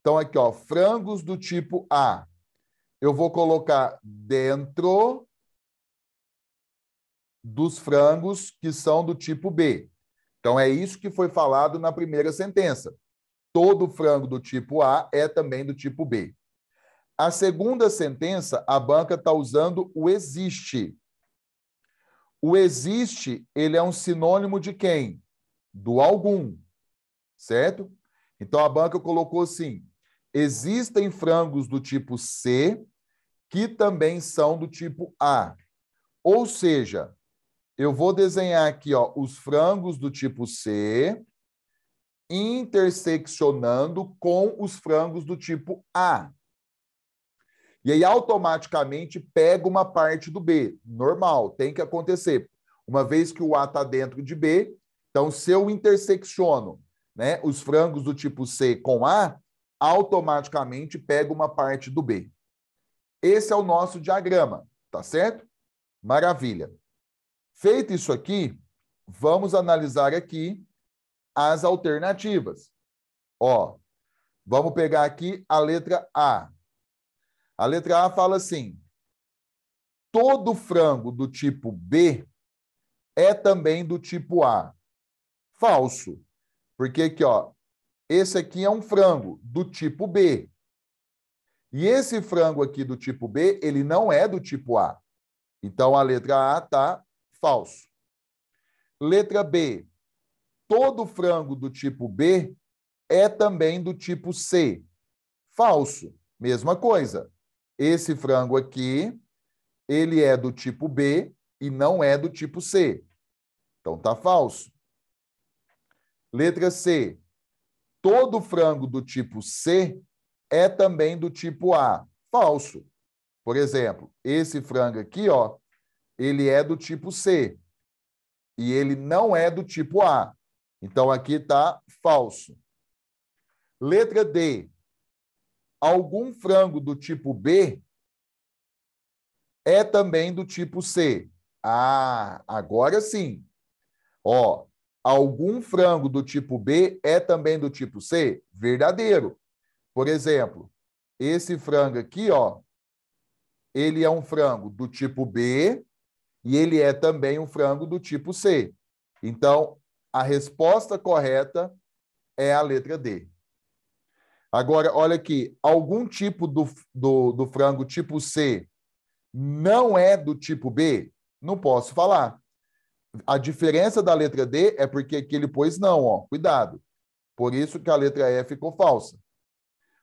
Speaker 1: Então aqui, ó, frangos do tipo A. Eu vou colocar dentro dos frangos que são do tipo B. Então, é isso que foi falado na primeira sentença. Todo frango do tipo A é também do tipo B. A segunda sentença, a banca está usando o existe. O existe, ele é um sinônimo de quem? Do algum, certo? Então, a banca colocou assim, existem frangos do tipo C que também são do tipo A. Ou seja, eu vou desenhar aqui ó, os frangos do tipo C interseccionando com os frangos do tipo A. E aí automaticamente pega uma parte do B. Normal, tem que acontecer. Uma vez que o A está dentro de B, então se eu intersecciono né, os frangos do tipo C com A, automaticamente pega uma parte do B. Esse é o nosso diagrama, tá certo? Maravilha. Feito isso aqui, vamos analisar aqui as alternativas. Ó, vamos pegar aqui a letra A. A letra A fala assim: todo frango do tipo B é também do tipo A. Falso. Porque aqui, ó, esse aqui é um frango do tipo B. E esse frango aqui do tipo B, ele não é do tipo A. Então a letra A tá falso. Letra B. Todo frango do tipo B é também do tipo C. Falso. Mesma coisa. Esse frango aqui, ele é do tipo B e não é do tipo C. Então tá falso. Letra C. Todo frango do tipo C é também do tipo A. Falso. Por exemplo, esse frango aqui, ó, ele é do tipo C e ele não é do tipo A. Então aqui está falso. Letra D. Algum frango do tipo B é também do tipo C. Ah, agora sim. Ó, algum frango do tipo B é também do tipo C? Verdadeiro. Por exemplo, esse frango aqui, ó, ele é um frango do tipo B e ele é também um frango do tipo C. Então, a resposta correta é a letra D. Agora, olha aqui, algum tipo do, do, do frango tipo C não é do tipo B? Não posso falar. A diferença da letra D é porque aqui ele pôs não, ó, cuidado. Por isso que a letra E ficou falsa.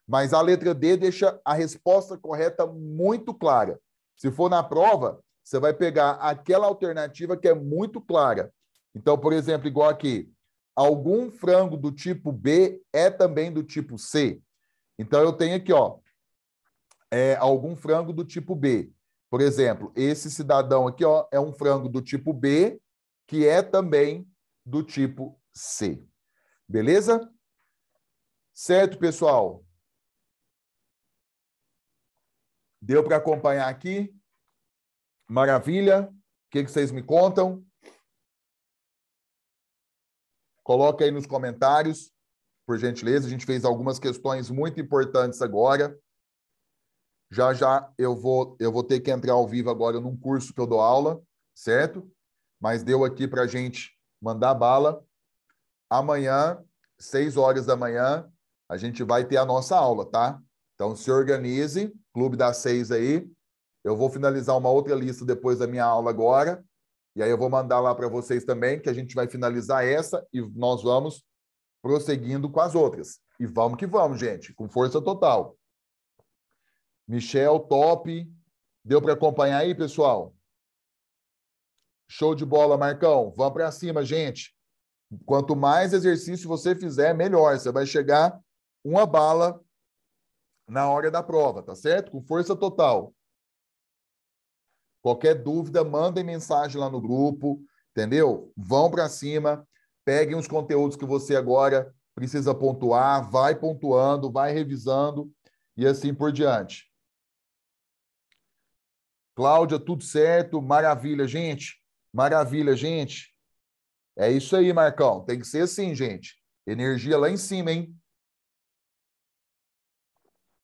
Speaker 1: Mas a letra D deixa a resposta correta muito clara. Se for na prova, você vai pegar aquela alternativa que é muito clara. Então, por exemplo, igual aqui, algum frango do tipo B é também do tipo C. Então, eu tenho aqui, ó, é, algum frango do tipo B. Por exemplo, esse cidadão aqui, ó, é um frango do tipo B, que é também do tipo C. Beleza? Certo, pessoal? Deu para acompanhar aqui? Maravilha? O que, que vocês me contam? Coloque aí nos comentários, por gentileza. A gente fez algumas questões muito importantes agora. Já já eu vou eu vou ter que entrar ao vivo agora num curso que eu dou aula, certo? Mas deu aqui para gente mandar bala. Amanhã, seis horas da manhã, a gente vai ter a nossa aula, tá? Então se organize, Clube das Seis aí. Eu vou finalizar uma outra lista depois da minha aula agora, e aí eu vou mandar lá para vocês também, que a gente vai finalizar essa e nós vamos prosseguindo com as outras. E vamos que vamos, gente, com força total. Michel, top. Deu para acompanhar aí, pessoal? Show de bola, Marcão. Vamos para cima, gente. Quanto mais exercício você fizer, melhor. Você vai chegar uma bala na hora da prova, tá certo? Com força total. Qualquer dúvida, mandem mensagem lá no grupo, entendeu? Vão para cima, peguem os conteúdos que você agora precisa pontuar, vai pontuando, vai revisando e assim por diante. Cláudia, tudo certo? Maravilha, gente. Maravilha, gente. É isso aí, Marcão. Tem que ser assim, gente. Energia lá em cima, hein?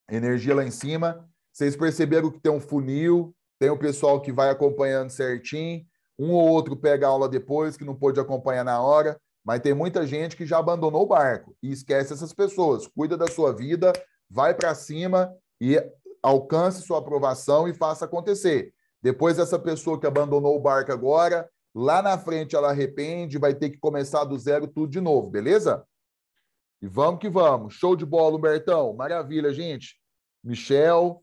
Speaker 1: Energia lá em cima. Vocês perceberam que tem um funil, tem o pessoal que vai acompanhando certinho, um ou outro pega a aula depois, que não pôde acompanhar na hora, mas tem muita gente que já abandonou o barco e esquece essas pessoas. Cuida da sua vida, vai para cima e alcance sua aprovação e faça acontecer. Depois, essa pessoa que abandonou o barco agora, lá na frente ela arrepende, vai ter que começar do zero tudo de novo, beleza? E vamos que vamos. Show de bola, Humbertão. Maravilha, gente. Michel,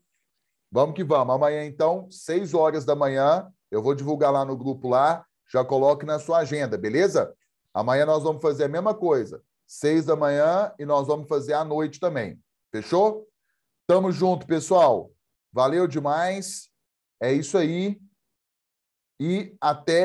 Speaker 1: Vamos que vamos. Amanhã, então, 6 horas da manhã, eu vou divulgar lá no grupo lá. Já coloque na sua agenda, beleza? Amanhã nós vamos fazer a mesma coisa. 6 da manhã e nós vamos fazer à noite também. Fechou? Tamo junto, pessoal. Valeu demais. É isso aí. E até.